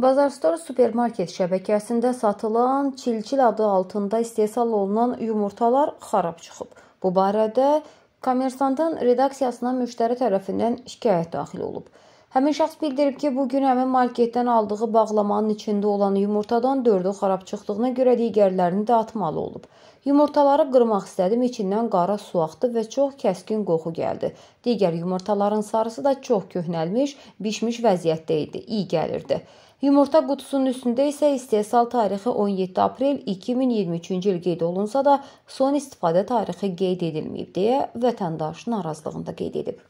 Bazarstar supermarket şəbəkəsində satılan çilçil adı altında istehsal olunan yumurtalar xarab çıxıb. Bu barədə Kommersantın redaksiyasına müştəri tərəfindən şikayət daxil olub. Həmin şəxs bildirib ki, bu gün həmin marketdən aldığı bağlamanın içində olan yumurtadan 4-ü xarab çıxdığına görə digərlərini dağıtmalı olub. Yumurtaları qırmaq istədim, içindən qara su axdı və çox kəskin qoxu gəldi. Digər yumurtaların sarısı da çox köhnəlmiş, bişmiş vəziyyətdə idi. İyi gəlirdi. Yumurta qutusunun üstündə isə istehsal tarixi 17 aprel 2023-cü il qeyd olunsa da, son istifadə tarixi qeyd edilməyib deyə vətəndaş narazılığında qeyd edib.